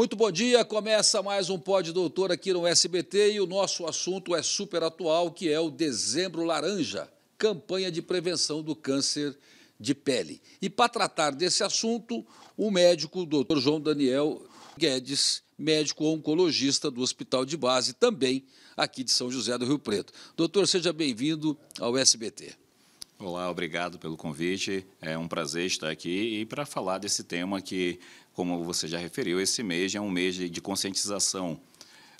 Muito bom dia, começa mais um Pod Doutor aqui no SBT e o nosso assunto é super atual, que é o Dezembro Laranja, campanha de prevenção do câncer de pele. E para tratar desse assunto, o médico o doutor João Daniel Guedes, médico oncologista do Hospital de Base, também aqui de São José do Rio Preto. Doutor, seja bem-vindo ao SBT. Olá, obrigado pelo convite. É um prazer estar aqui e para falar desse tema que, como você já referiu, esse mês é um mês de conscientização.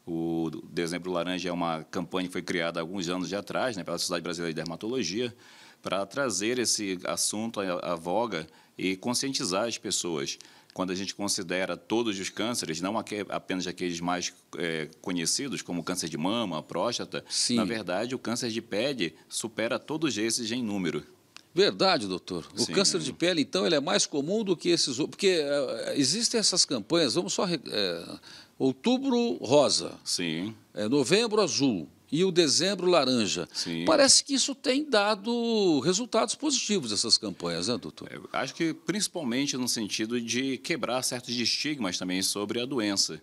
O Dezembro Laranja é uma campanha que foi criada há alguns anos de atrás né, pela Sociedade Brasileira de Dermatologia, para trazer esse assunto à, à voga e conscientizar as pessoas quando a gente considera todos os cânceres, não apenas aqueles mais é, conhecidos, como câncer de mama, próstata, Sim. na verdade, o câncer de pele supera todos esses em número. Verdade, doutor. O Sim. câncer de pele, então, ele é mais comum do que esses outros. Porque é, existem essas campanhas, vamos só. É, outubro rosa. Sim. é novembro azul e o Dezembro Laranja. Sim. Parece que isso tem dado resultados positivos, essas campanhas, né, doutor? É, eu acho que principalmente no sentido de quebrar certos estigmas também sobre a doença.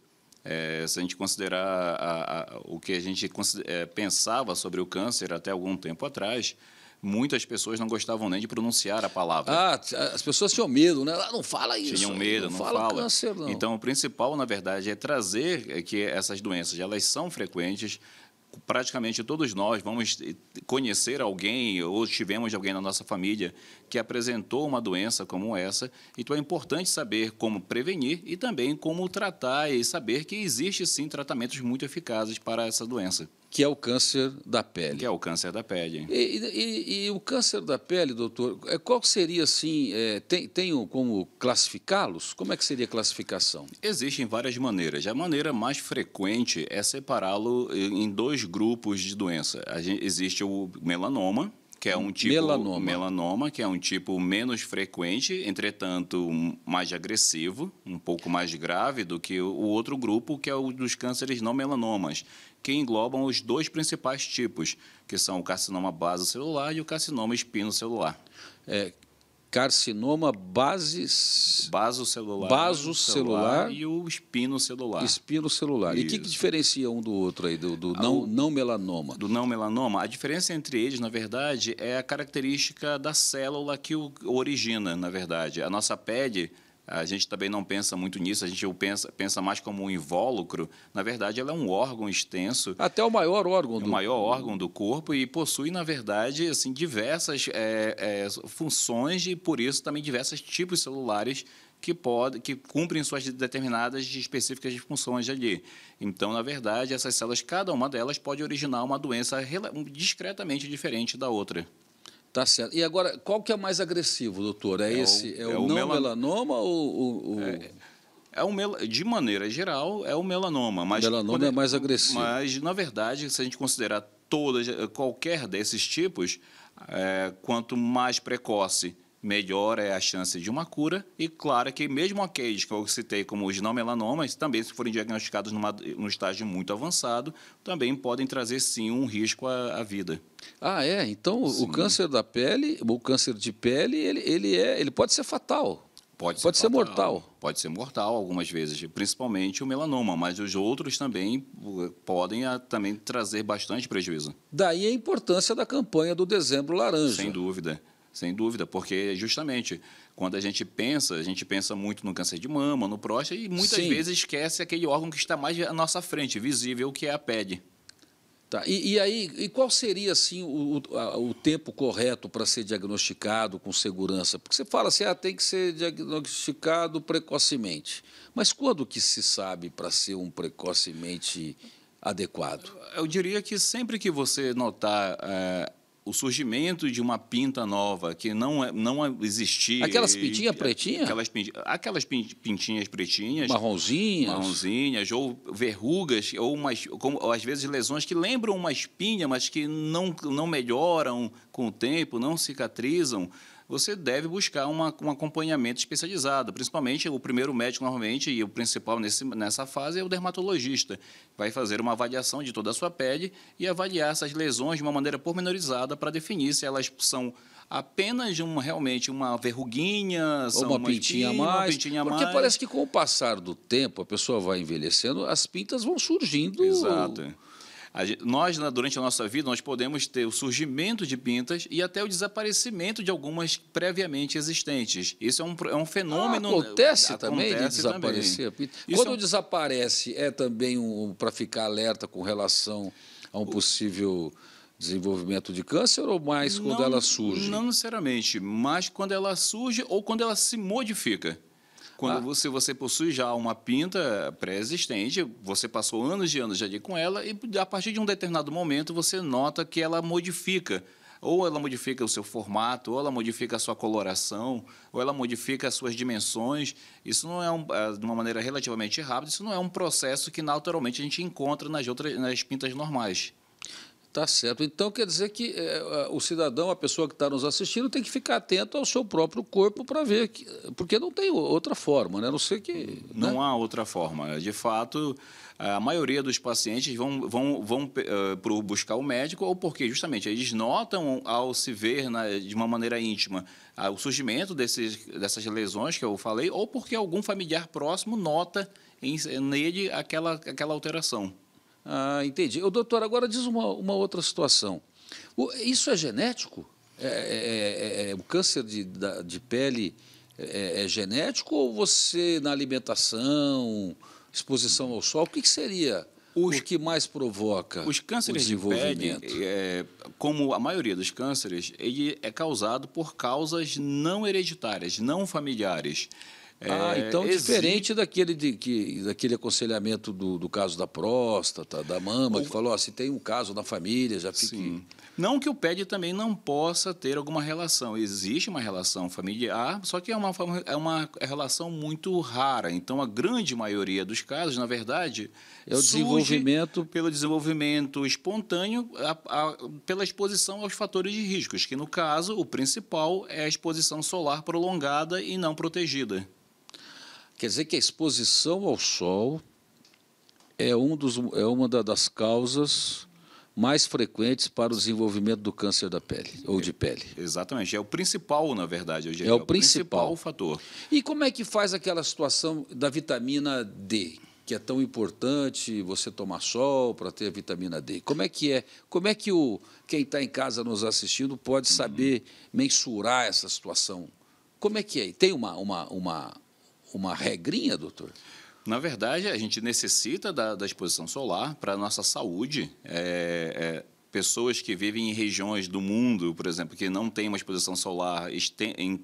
É, se a gente considerar a, a, o que a gente é, pensava sobre o câncer até algum tempo atrás, muitas pessoas não gostavam nem de pronunciar a palavra. Ah, as pessoas tinham medo, né? Ah, não fala isso. Tinham medo, não, não fala. fala. Câncer, não. Então, o principal, na verdade, é trazer é que essas doenças, elas são frequentes, praticamente todos nós vamos conhecer alguém ou tivemos alguém na nossa família que apresentou uma doença como essa. Então é importante saber como prevenir e também como tratar e saber que existe sim tratamentos muito eficazes para essa doença que é o câncer da pele. Que é o câncer da pele. E, e, e o câncer da pele, doutor, é, qual seria assim? É, tem, tem como classificá-los? Como é que seria a classificação? Existem várias maneiras. A maneira mais frequente é separá-lo em dois grupos de doença. Gente, existe o melanoma, que é um tipo melanoma. melanoma, que é um tipo menos frequente, entretanto mais agressivo, um pouco mais grave do que o outro grupo, que é o dos cânceres não melanomas, que englobam os dois principais tipos, que são o carcinoma basocelular e o carcinoma espinocelular. É, carcinoma bases... basocelular, basocelular e o espinocelular. Espinocelular. Isso. E o que, que, diferencia um do outro aí, do, do não, o, não melanoma? Do não melanoma? A diferença entre eles, na verdade, é a característica da célula que o origina, na verdade. A nossa pele a gente também não pensa muito nisso, a gente pensa, pensa mais como um invólucro. Na verdade, ela é um órgão extenso. Até o maior órgão. É do... O maior órgão do corpo e possui, na verdade, assim, diversas é, é, funções e, por isso, também diversos tipos celulares que, pode, que cumprem suas determinadas e específicas funções ali. Então, na verdade, essas células, cada uma delas pode originar uma doença discretamente diferente da outra. Tá certo. E agora, qual que é mais agressivo, doutor? É, é esse, o, é, é, o, não melanoma ou É, é o mel... De maneira geral, é o melanoma. Mas o melanoma quando... é mais agressivo. Mas, na verdade, se a gente considerar todas, qualquer desses tipos, é, quanto mais precoce melhor é a chance de uma cura. E claro que mesmo aqueles que eu citei como os não melanomas, também se forem diagnosticados numa, um estágio muito avançado, também podem trazer sim um risco à, à vida. Ah, é. Então sim. o câncer da pele, o câncer de pele, ele, ele, é, ele pode ser fatal. Pode ser, pode ser mortal. Pode ser mortal algumas vezes, principalmente o melanoma, mas os outros também podem a, ah, também trazer bastante prejuízo. Daí a importância da campanha do Dezembro Laranja. Sem dúvida. Sem dúvida, porque justamente quando a gente pensa, a gente pensa muito no câncer de mama, no próstata e muitas Sim. vezes esquece aquele órgão que está mais à nossa frente, visível, que é a pele. Tá. E, e, aí, e qual seria assim o, o, o tempo correto para ser diagnosticado com segurança? Porque você fala assim, ah, tem que ser diagnosticado precocemente. Mas quando que se sabe para ser um precocemente adequado? Eu diria que sempre que você notar é, o surgimento de uma pinta nova que não, é, não existia. Aquelas pintinhas pretinhas? Aquelas, aquelas pintinhas pretinhas. Marronzinhas. Marronzinhas, ou verrugas, ou, umas, ou às vezes lesões que lembram uma espinha, mas que não, não melhoram com o tempo, não cicatrizam você deve buscar uma, um acompanhamento especializado. Principalmente o primeiro médico, normalmente, e o principal nesse, nessa fase é o dermatologista. Vai fazer uma avaliação de toda a sua pele e avaliar essas lesões de uma maneira pormenorizada para definir se elas são apenas um, realmente uma verruguinha, Ou uma, pintinha, espinha, mais, uma pintinha porque mais. parece que com o passar do tempo, a pessoa vai envelhecendo, as pintas vão surgindo. Exato nós, durante a nossa vida, nós podemos ter o surgimento de pintas e até o desaparecimento de algumas previamente existentes. Isso é um, é um fenômeno... Ah, acontece, também acontece de desaparecer também. a pinta. Quando é um... desaparece, é também um, para ficar alerta com relação a um possível desenvolvimento de câncer ou mais quando não, ela surge? Não necessariamente, mas quando ela surge ou quando ela se modifica. Quando ah. você, você possui já uma pinta pré-existente, você passou anos e anos de ali com ela, e a partir de um determinado momento você nota que ela modifica ou ela modifica o seu formato, ou ela modifica a sua coloração, ou ela modifica as suas dimensões. Isso não é um, é, de uma maneira relativamente rápida, isso não é um processo que naturalmente a gente encontra nas outras nas pintas normais. Tá certo. Então quer dizer que é, o cidadão, a pessoa que está nos assistindo, tem que ficar atento ao seu próprio corpo para ver, que, porque não tem outra forma, né? não sei que. Né? Não né? há outra forma. De fato, a maioria dos pacientes vão, vão, vão uh, buscar o médico, ou porque justamente eles notam ao se ver na, de uma maneira íntima uh, o surgimento desses, dessas lesões que eu falei, ou porque algum familiar próximo nota em, nele aquela, aquela alteração. Ah, entendi. O doutor, agora diz uma, uma outra situação. O, isso é genético? É, é, é, é o câncer de, da, de pele é, é, é, genético ou você na alimentação, exposição ao sol, o que, que seria os, o que mais provoca os cânceres o desenvolvimento? De pele, como a maioria dos cânceres, ele é causado por causas não hereditárias, não familiares ah, é, então diferente daquele, de, que, daquele aconselhamento do, do caso da próstata, da mama, o... que falou, ó, se tem um caso na família, já fique... Sim. Não que o PED também não possa ter alguma relação. Existe uma relação familiar, só que é uma, é uma relação muito rara. Então, a grande maioria dos casos, na verdade, é o desenvolvimento pelo desenvolvimento espontâneo, a, a, pela exposição aos fatores de riscos, que no caso o principal é a exposição solar prolongada e não protegida. Quer dizer que a exposição ao sol é, um dos, é uma das causas mais frequentes para o desenvolvimento do câncer da pele ou de pele. Exatamente, é o principal, na verdade, hoje é, é, é o principal. principal fator. E como é que faz aquela situação da vitamina D, que é tão importante você tomar sol para ter a vitamina D. Como é que é? Como é que o quem está em casa nos assistindo pode saber uhum. mensurar essa situação? Como é que é? Tem uma, uma, uma uma regrinha, doutor? Na verdade, a gente necessita da, da exposição solar para a nossa saúde. É, é, pessoas que vivem em regiões do mundo, por exemplo, que não têm uma exposição solar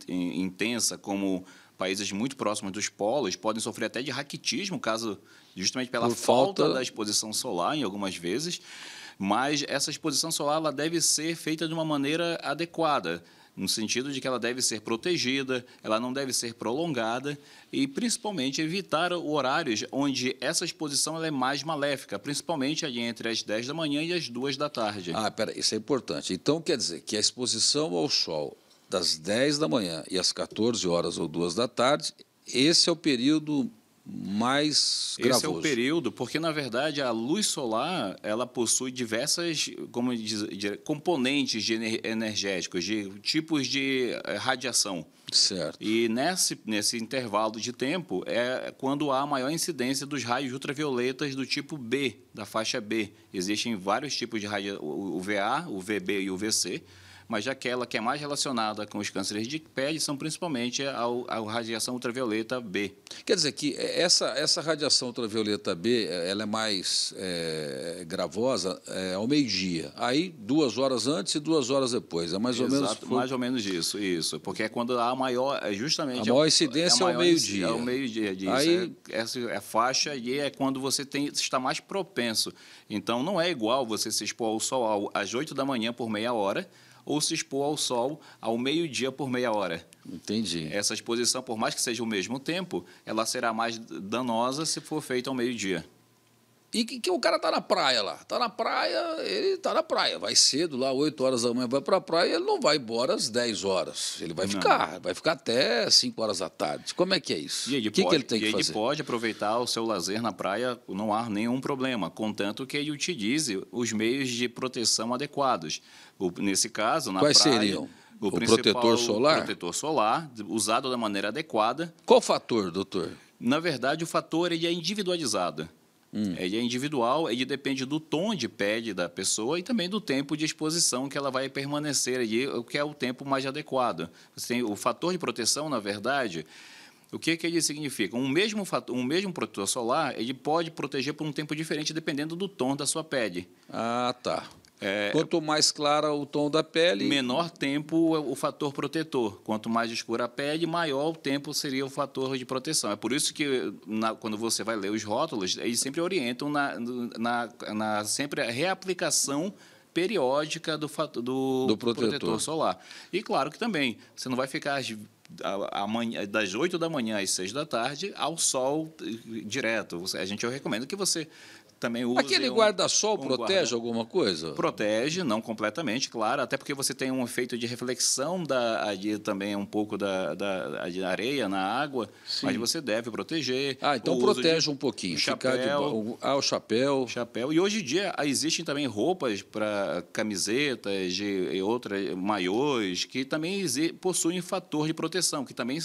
intensa, como países muito próximos dos polos, podem sofrer até de raquitismo, caso justamente pela falta... falta da exposição solar em algumas vezes. Mas essa exposição solar ela deve ser feita de uma maneira adequada no sentido de que ela deve ser protegida, ela não deve ser prolongada e, principalmente, evitar horários onde essa exposição é mais maléfica, principalmente ali entre as 10 da manhã e as 2 da tarde. Ah, pera, isso é importante. Então, quer dizer que a exposição ao sol das 10 da manhã e às 14 horas ou 2 da tarde, esse é o período mais gravoso. Esse é o período, porque na verdade a luz solar ela possui diversas como diz, componentes de energéticos, de tipos de eh, radiação. Certo. E nesse, nesse intervalo de tempo é quando há a maior incidência dos raios ultravioletas do tipo B, da faixa B. Existem vários tipos de radiação: o VA, o VB e o VC mas aquela que é mais relacionada com os cânceres de pele são principalmente a, radiação ultravioleta B. Quer dizer que é, essa, essa radiação ultravioleta B é, ela é mais é, gravosa é, ao meio-dia, aí duas horas antes e duas horas depois, é mais Exato, ou menos... Foi... Mais ou menos isso, isso, porque é quando há maior, é justamente... A maior incidência é ao meio-dia. é ao meio-dia disso, aí... é, essa é a faixa e é quando você tem, está mais propenso. Então, não é igual você se expor ao sol às 8 da manhã por meia hora, ou se expor ao sol ao meio-dia por meia hora. Entendi. Essa exposição, por mais que seja o mesmo tempo, ela será mais danosa se for feita ao meio-dia. E que, que, o cara tá na praia lá. Tá na praia, ele tá na praia. Vai cedo lá, 8 horas da manhã, vai pra praia, ele não vai embora às 10 horas. Ele vai não. ficar, vai ficar até 5 horas da tarde. Como é que é isso? E ele o que, pode, que ele tem que fazer? Ele pode aproveitar o seu lazer na praia, não há nenhum problema, contanto que ele utilize os meios de proteção adequados. O, nesse caso, na Quais praia. Quais seriam? O, o protetor solar? O protetor solar, usado da maneira adequada. Qual fator, doutor? Na verdade, o fator ele é individualizado. Hum. Ele é, é individual, ele depende do tom de pele da pessoa e também do tempo de exposição que ela vai permanecer ali, o que é o tempo mais adequado. Você tem o fator de proteção, na verdade, o que, que ele significa? Um mesmo, fator, um mesmo protetor solar, ele pode proteger por um tempo diferente dependendo do tom da sua pele. Ah, tá. É, Quanto mais clara o tom da pele. Menor tempo é o fator protetor. Quanto mais escura a pele, maior o tempo seria o fator de proteção. É por isso que, na, quando você vai ler os rótulos, eles sempre orientam na, na, na sempre a reaplicação periódica do, do, do protetor. protetor. solar. E claro que também, você não vai ficar às, manhã, das 8 da manhã às 6 da tarde ao sol direto. A gente recomenda que você também usa. Aquele guarda-sol um protege guarda... alguma coisa? Protege, não completamente, claro, até porque você tem um efeito de reflexão da, também um pouco da, da, da areia na água, Sim. mas você deve proteger. Ah, então protege um pouquinho. Chapéu, de, ah, o chapéu. Chapéu. E hoje em dia existem também roupas para camisetas e, e outras, maiores que também possuem fator de proteção, que também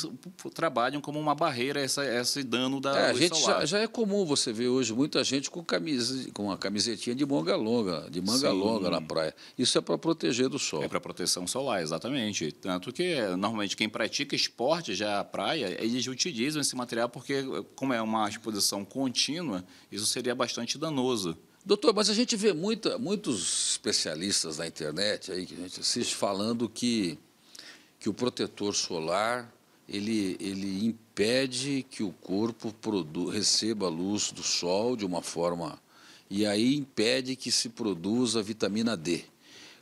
trabalham como uma barreira essa, esse dano da é, a gente solar. Já, já é comum você ver hoje muita gente com camiseta camisa, com uma camisetinha de manga longa, de manga Sim. longa na praia. Isso é para proteger do sol. É para proteção solar, exatamente. Tanto que normalmente quem pratica esporte já é a praia, eles utilizam esse material porque como é uma exposição contínua, isso seria bastante danoso. Doutor, mas a gente vê muita, muitos especialistas na internet aí que a gente assiste falando que, que o protetor solar ele, ele impede que o corpo receba a luz do sol de uma forma. E aí impede que se produza a vitamina D.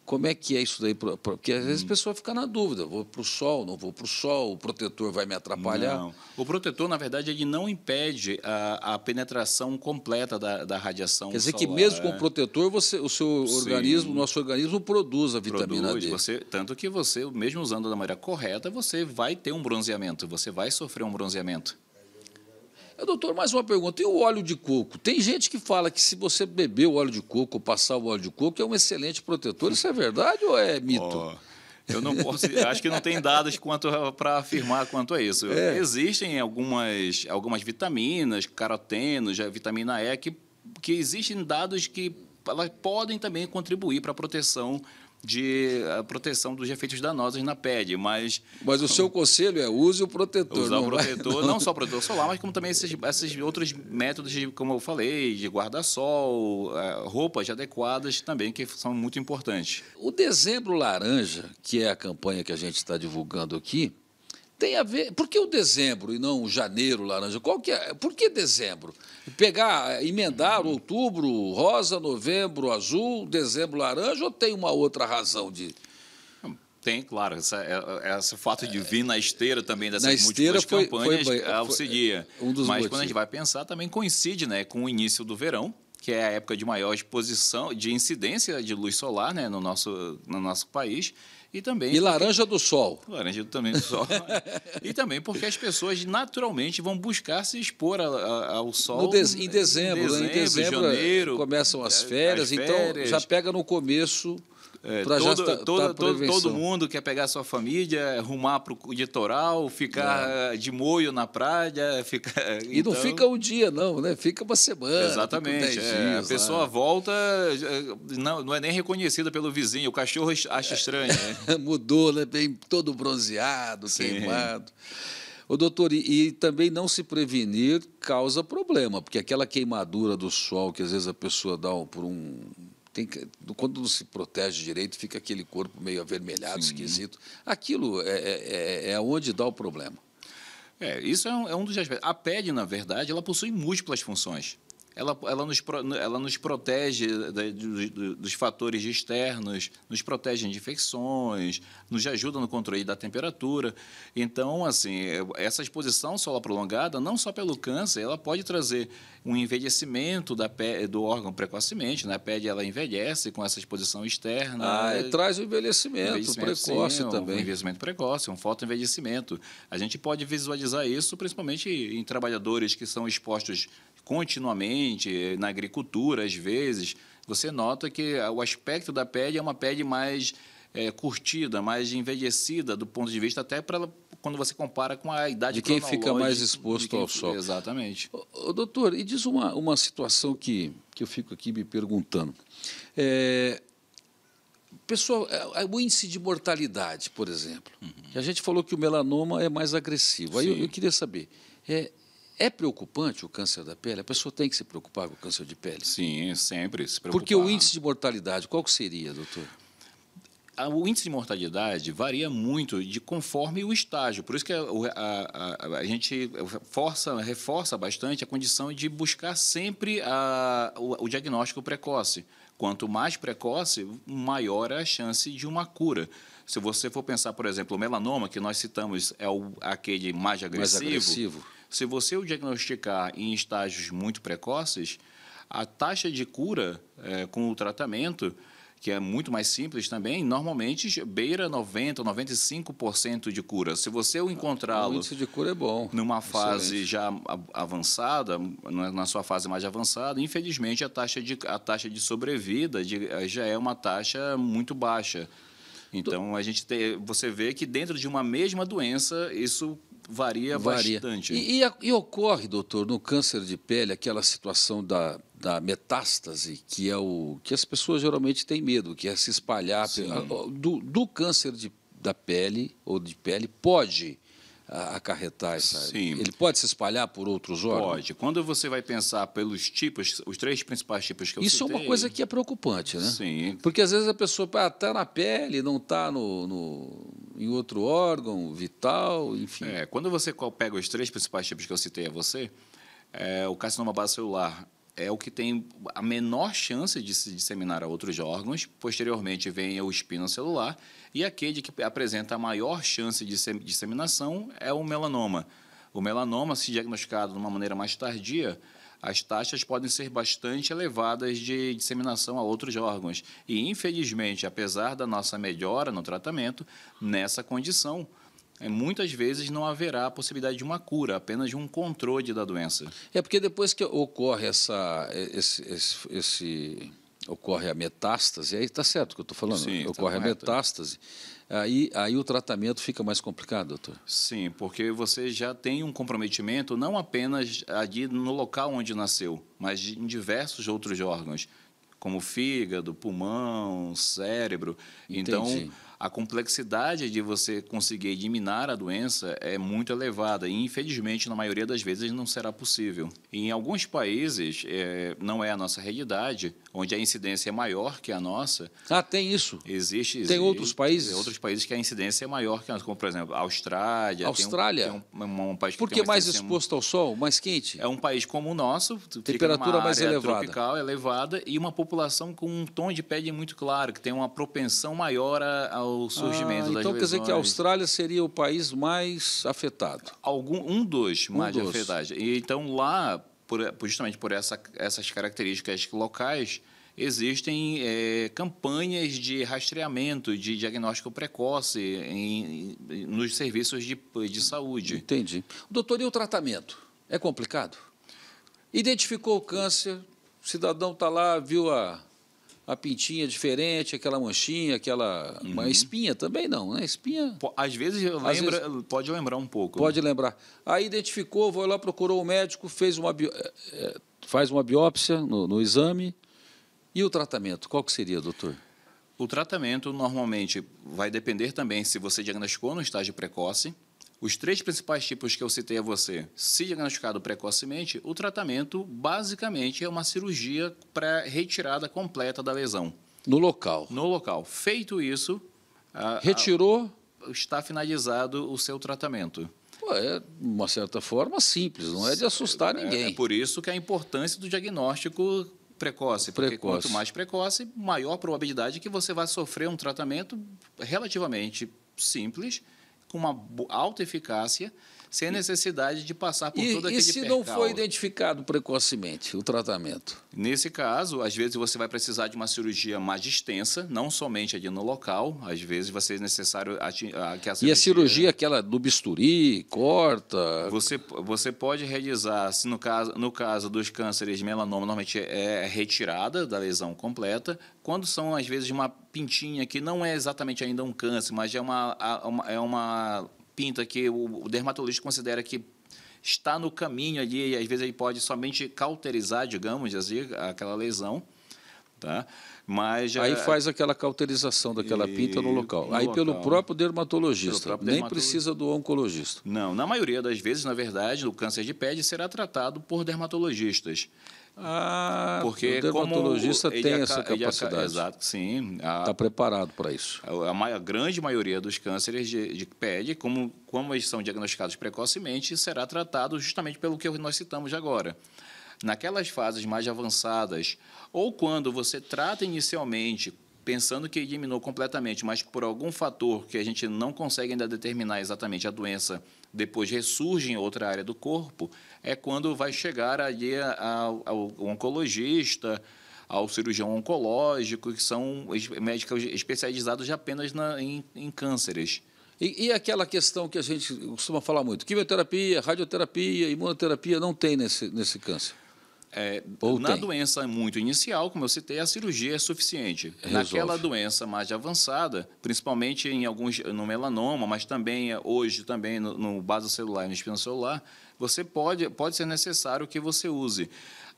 Como é que é isso daí? Porque às vezes a hum. pessoa fica na dúvida: vou para o sol, não vou para o sol, o protetor vai me atrapalhar? Não. O protetor, na verdade, ele não impede a, a penetração completa da, da radiação. Quer dizer solar. que mesmo com o é. protetor, você, o seu Sim. organismo, o nosso organismo produz a vitamina produz, D. Você, tanto que você, mesmo usando da maneira correta, você vai ter um bronzeamento, você vai sofrer um bronzeamento. É, doutor, mais uma pergunta. E o óleo de coco? Tem gente que fala que se você beber o óleo de coco ou passar o óleo de coco, é um excelente protetor. Isso é verdade ou é mito? Oh, eu não posso. acho que não tem dados quanto para afirmar quanto a isso. É. Existem algumas, algumas vitaminas, carotenos, vitamina E, que, que existem dados que elas podem também contribuir para a proteção de eh, proteção dos efeitos danosos na pele, mas... Mas o seu conselho é use o protetor. Usar o protetor, vai, não. não. só o protetor solar, mas como também esses, esses outros métodos, de, como eu falei, de guarda-sol, eh, roupas adequadas também, que são muito importantes. O dezembro laranja, que é a campanha que a gente está divulgando aqui, tem a ver. Por que o dezembro e não o janeiro laranja? Qual que é? Por que dezembro? Pegar, eh, emendar outubro rosa, novembro azul, dezembro laranja ou tem uma outra razão de. Tem, claro, essa, é, é, esse fato de vir na esteira também dessas na múltiplas foi, campanhas é, foi, foi, auxilia. Um Mas motivos. quando a gente vai pensar, também coincide né, com o início do verão, que é a época de maior exposição, de incidência de luz solar né, no, nosso, no nosso país. E também. E laranja porque... do sol. Laranja também do sol. e também porque as pessoas naturalmente vão buscar se expor a, a, ao sol. De... Em, dezembro, em dezembro, né? em dezembro, janeiro, começam as férias, as férias, então já pega no começo é, todo, tá, todo, tá todo, todo, mundo quer pegar sua família, é rumar para o litoral, ficar é. de moio na praia. É, fica é, e então... não fica um dia, não, né? Fica uma semana. Exatamente. É, dias, a pessoa volta, não, não é nem reconhecida pelo vizinho, o cachorro acha estranho. Né? Mudou, né? Bem, todo bronzeado, Sim. queimado. O doutor, e, e, também não se prevenir causa problema, porque aquela queimadura do sol que às vezes a pessoa dá por um tem, quando não se protege direito, fica aquele corpo meio avermelhado, Sim. esquisito. Aquilo é, é, é, é onde dá o problema. É, isso é um, é um, dos aspectos. A pele, na verdade, ela possui múltiplas funções ela, ela, nos, ela nos protege dos, dos, fatores externos, nos protege de infecções, nos ajuda no controle da temperatura. Então, assim, essa exposição solar prolongada, não só pelo câncer, ela pode trazer um envelhecimento da pele, do órgão precocemente, né? a pele ela envelhece com essa exposição externa. Ah, traz o envelhecimento, envelhecimento precoce sim, também. Um envelhecimento precoce, um fotoenvelhecimento. A gente pode visualizar isso principalmente em trabalhadores que são expostos continuamente na agricultura, às vezes, você nota que o aspecto da pele é uma pele mais é, curtida, mais envelhecida do ponto de vista até para quando você compara com a idade de quem fica mais exposto quem, ao sol. Exatamente. ô, doutor, e diz uma, uma situação que, que eu fico aqui me perguntando. É, pessoal, é, é, o índice de mortalidade, por exemplo. Uhum. A gente falou que o melanoma é mais agressivo. Sim. Aí eu, eu queria saber, é, é preocupante o câncer da pele? A pessoa tem que se preocupar com o câncer de pele? Sim, sempre se preocupar. Porque o índice de mortalidade, qual que seria, doutor? o índice de mortalidade varia muito de conforme o estágio. Por isso que a, a, a, a gente força, reforça bastante a condição de buscar sempre o, o diagnóstico precoce. Quanto mais precoce, maior é a chance de uma cura. Se você for pensar, por exemplo, o melanoma, que nós citamos, é o, aquele mais agressivo. Mais agressivo se você o diagnosticar em estágios muito precoces, a taxa de cura é, com o tratamento, que é muito mais simples também, normalmente beira 90, 95% de cura. Se você o encontrá-lo. O de cura é bom. Numa fase Excelente. já avançada, na sua fase mais avançada, infelizmente a taxa de, a taxa de sobrevida de, eh, já é uma taxa muito baixa. Então a gente tem, você vê que dentro de uma mesma doença isso varia, varia. bastante. E, e, e, ocorre, doutor, no câncer de pele, aquela situação da, da metástase, que é o que as pessoas geralmente têm medo, que é se espalhar. Pela, do, do câncer de, da pele ou de pele, pode acarretar essa. Sim. Ele pode se espalhar por outros órgãos? Pode. Quando você vai pensar pelos tipos, os três principais tipos que eu Isso citei, é uma coisa que é preocupante, né? Sim. Porque às vezes a pessoa está ah, na pele, não está no, no, em outro órgão vital, enfim. É, quando você pega os três principais tipos que eu citei a você, é, o carcinoma base celular é o que tem a menor chance de se disseminar a outros órgãos. Posteriormente vem o espinocelular e aquele que apresenta a maior chance de disseminação é o melanoma. O melanoma, se diagnosticado de uma maneira mais tardia, as taxas podem ser bastante elevadas de disseminação a outros órgãos. E, infelizmente, apesar da nossa melhora no tratamento, nessa condição, é, muitas vezes não haverá a possibilidade de uma cura, apenas de um controle da doença. É porque depois que ocorre essa, é, esse, esse, esse ocorre a metástase, aí está certo o que eu estou falando, Sim, tá ocorre tá a metástase, aí, aí o tratamento fica mais complicado, doutor? Sim, porque você já tem um comprometimento não apenas ali no local onde nasceu, mas em diversos outros órgãos, como fígado, pulmão, cérebro. Então, Entendi. Então a complexidade de você conseguir eliminar a doença é muito elevada e, infelizmente, na maioria das vezes não será possível. Em alguns países, é, não é a nossa realidade, onde a incidência é maior que a nossa. Ah, tem isso? Existe. Tem existe, outros países? Tem outros países que a incidência é maior que a nossa, como, por exemplo, a Austrália. Austrália? Tem um, tem um, um país que Por que mais exposto ao sol, mais quente? É um país como o nosso, temperatura mais elevada. tropical elevada e uma população com um tom de pele muito claro, que tem uma propensão maior a, a surgimento ah, das Então quer dizer que a Austrália seria o país mais afetado? Algum, um dos um mais dos. afetados. E, então lá, por, justamente por essa, essas características locais, existem é, campanhas de rastreamento, de diagnóstico precoce em, nos serviços de, de saúde. Entendi. Doutor, e o tratamento? É complicado? Identificou o câncer, o cidadão está lá, viu a a pintinha diferente, aquela manchinha, aquela. Uhum. Uma espinha também não, né? Espinha. Às vezes Às vezes... pode lembrar um pouco. Né? Pode né? lembrar. Aí identificou, foi lá, procurou o um médico, fez uma eh, eh, faz uma biópsia no, no exame. E o tratamento? Qual que seria, doutor? O tratamento normalmente vai depender também se você diagnosticou no estágio precoce os três principais tipos que eu citei a você, se diagnosticado precocemente, o tratamento basicamente é uma cirurgia para retirada completa da lesão. No local? No local. Feito isso. A, Retirou? A, está finalizado o seu tratamento. é, de uma certa forma, simples, não é de assustar é, ninguém. É por isso que é a importância do diagnóstico precoce, porque precoce. quanto mais precoce, maior probabilidade que você vai sofrer um tratamento relativamente simples com uma alta eficácia sem necessidade de passar por e, todo aquele E se não foi identificado precocemente o tratamento? Nesse caso, às vezes você vai precisar de uma cirurgia mais extensa, não somente ali no local, às vezes vai ser necessário que a cirurgia... E a cirurgia aquela do bisturi, corta... Você, você pode realizar, se no caso, no caso dos cânceres de melanoma, normalmente é, é retirada da lesão completa, quando são às vezes uma pintinha que não é exatamente ainda um câncer, mas é uma, uma é uma pinta que o, dermatologista considera que está no caminho ali, e às vezes ele pode somente cauterizar, digamos assim, aquela lesão, tá? Mas aí eh, faz aquela cauterização daquela e... pinta no local. No aí local. pelo próprio dermatologista, pelo próprio nem precisa do oncologista. Não, na maioria das vezes, na verdade, o câncer de pele será tratado por dermatologistas. Ah, Porque o dermatologista como, tem essa ele, capacidade. exato, sim. Está preparado para isso. A, a, grande maioria dos cânceres de, de pele, como, como eles são diagnosticados precocemente, será tratado justamente pelo que nós citamos agora. Naquelas fases mais avançadas, ou quando você trata inicialmente pensando que eliminou completamente, mas por algum fator que a gente não consegue ainda determinar exatamente a doença, depois ressurge em outra área do corpo, é quando vai chegar ali ao, ao oncologista, ao cirurgião oncológico, que são médicos especializados apenas na, em, em cânceres. E, e, aquela questão que a gente costuma falar muito, quimioterapia, radioterapia, imunoterapia, não tem nesse, nesse câncer? É, na tem. doença muito inicial, como eu citei, a cirurgia é suficiente. Resolve. Naquela doença mais avançada, principalmente em alguns no melanoma, mas também é, hoje também no, no celular e no espino celular, você pode, pode ser necessário que você use.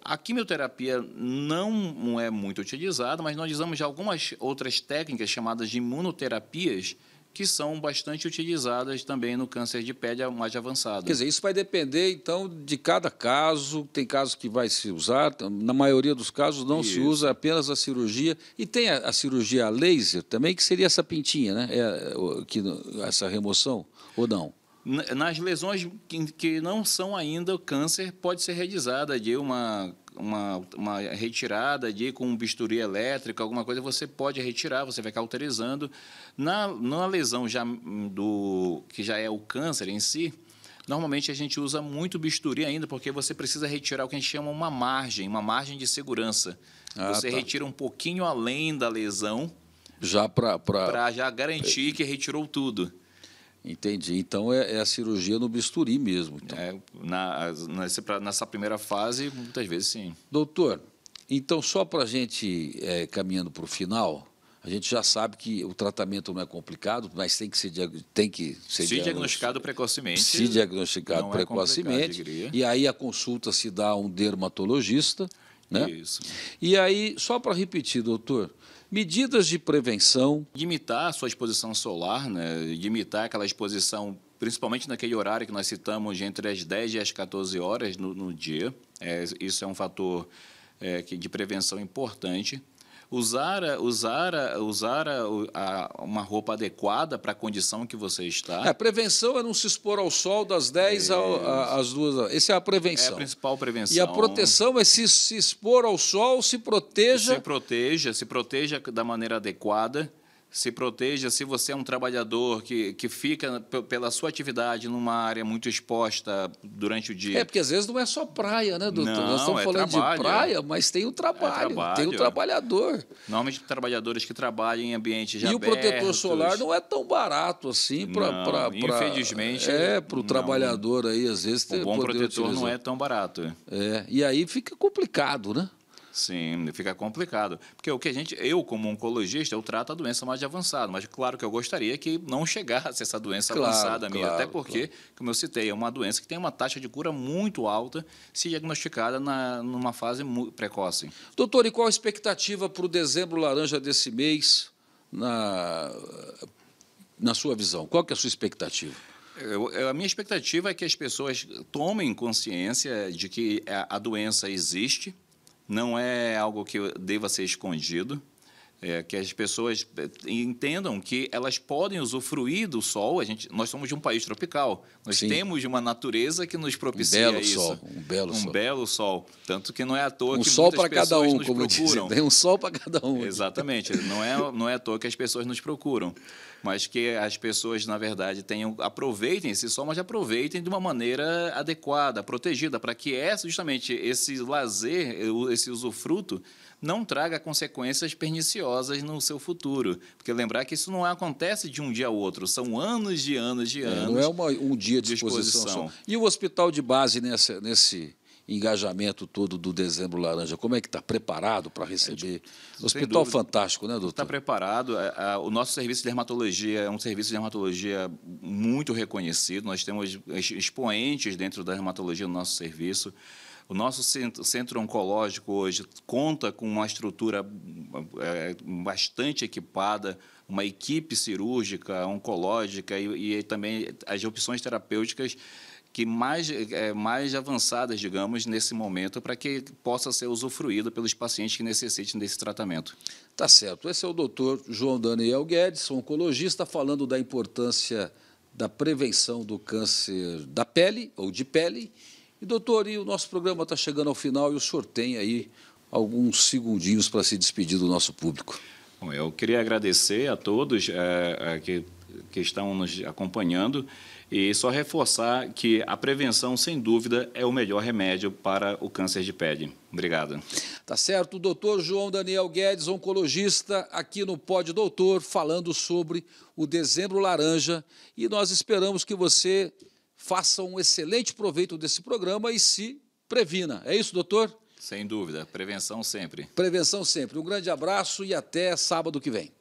A quimioterapia não é muito utilizada, mas nós usamos algumas outras técnicas chamadas de imunoterapias que são bastante utilizadas também no câncer de pele mais avançado. Quer dizer, isso vai depender, então, de cada caso. Tem casos que vai se usar, na maioria dos casos não isso. se usa apenas a cirurgia. E tem a, a, cirurgia laser também, que seria essa pintinha, né? É, que, essa remoção, ou não? Nas lesões que, que não são ainda câncer, pode ser realizada de uma uma, uma retirada de com um bisturi elétrico, alguma coisa, você pode retirar, você vai cauterizando. Na, na lesão já do que já é o câncer em si, Normalmente a gente usa muito bisturi ainda, porque você precisa retirar o que a gente chama uma margem, uma margem de segurança. Ah, você tá. retira um pouquinho além da lesão. Já para. Para já garantir que retirou tudo. Entendi. Então é, é, a cirurgia no bisturi mesmo. Então. É, na, nessa, nessa, primeira fase, muitas vezes sim. Doutor, então só para a gente é, caminhando para o final, a gente já sabe que o tratamento não é complicado, mas tem que ser, tem que ser se diagnosticado precocemente. Se diagnosticado é precocemente. e aí a consulta se dá a um dermatologista. Né? Isso. E aí, só para repetir, doutor, medidas de prevenção. Limitar a sua exposição solar, né? limitar aquela exposição principalmente naquele horário que nós citamos entre as 10 e as 14 horas no, no dia. É, isso é um fator é, de prevenção importante usar, usar, usar a, a, uma roupa adequada para a condição que você está. É, a prevenção é não se expor ao sol das 10 é, ao, a, às 2. Essa é a prevenção. É a principal prevenção. E a proteção é se, se expor ao sol, se proteja. Se proteja, se proteja da maneira adequada se proteja se você é um trabalhador que, que fica pela sua atividade numa área muito exposta durante o dia. É, porque às vezes não é só praia, né, doutor? Não, Nós estamos é falando trabalho. de praia, é. mas é tem o trabalho, é trabalho, tem o trabalhador. Normalmente trabalhadores que trabalham em ambientes já E abertos. o protetor solar não é tão barato assim para... Infelizmente. É, para o trabalhador aí, às vezes... O bom protetor utilizar. não é tão barato. É. é, e aí fica complicado, né? Sim, fica complicado. Porque o que a gente, eu como oncologista, eu trato a doença mais avançada, mas claro que eu gostaria que não chegasse essa doença claro, avançada minha, até porque, claro. como eu citei, é uma doença que tem uma taxa de cura muito alta se diagnosticada na, numa fase precoce. Doutor, e qual a expectativa para o dezembro laranja desse mês, na, na sua visão? Qual que é a sua expectativa? Eu, a minha expectativa é que as pessoas tomem consciência de que a, a doença existe, não é algo que deva ser escondido, é, que as pessoas é, entendam que elas podem usufruir do sol. A gente, nós somos de um país tropical. Nós Sim. temos uma natureza que nos propicia um belo isso. Sol, um belo um sol. Um belo sol. Tanto que não é à toa um que sol muitas pessoas cada um, nos como procuram. Dizem, tem um sol para cada um. Exatamente. Não é, não é à toa que as pessoas nos procuram. Mas que as pessoas, na verdade, tenham, aproveitem esse sol, mas aproveitem de uma maneira adequada, protegida, para que essa, justamente esse lazer, esse usufruto, não traga consequências perniciosas no seu futuro. Porque lembrar que isso não acontece de um dia ao outro, são anos de anos de anos. É, não é uma, um dia de exposição. exposição. E o hospital de base nessa, nesse engajamento todo do Dezembro Laranja, como é que está preparado para receber? É, Hospital fantástico, né, doutor? Está preparado. É, é, o nosso serviço de dermatologia é um serviço de dermatologia muito reconhecido. Nós temos expoentes dentro da dermatologia no nosso serviço. O nosso centro, centro oncológico hoje conta com uma estrutura é, bastante equipada, uma equipe cirúrgica, oncológica e, e também as opções terapêuticas que mais, é, mais avançadas, digamos, nesse momento, para que possa ser usufruída pelos pacientes que necessitem desse tratamento. Tá certo. Esse é o doutor João Daniel Guedes, oncologista, falando da importância da prevenção do câncer da pele ou de pele e, doutor, e o nosso programa está chegando ao final e o senhor tem aí alguns segundinhos para se despedir do nosso público. Bom, eu queria agradecer a todos é, que, que estão nos acompanhando e só reforçar que a prevenção, sem dúvida, é o melhor remédio para o câncer de pele. Obrigado. Tá certo. O doutor João Daniel Guedes, oncologista, aqui no Pod Doutor, falando sobre o dezembro laranja. E nós esperamos que você faça um excelente proveito desse programa e se previna. É isso, doutor? Sem dúvida. Prevenção sempre. Prevenção sempre. Um grande abraço e até sábado que vem.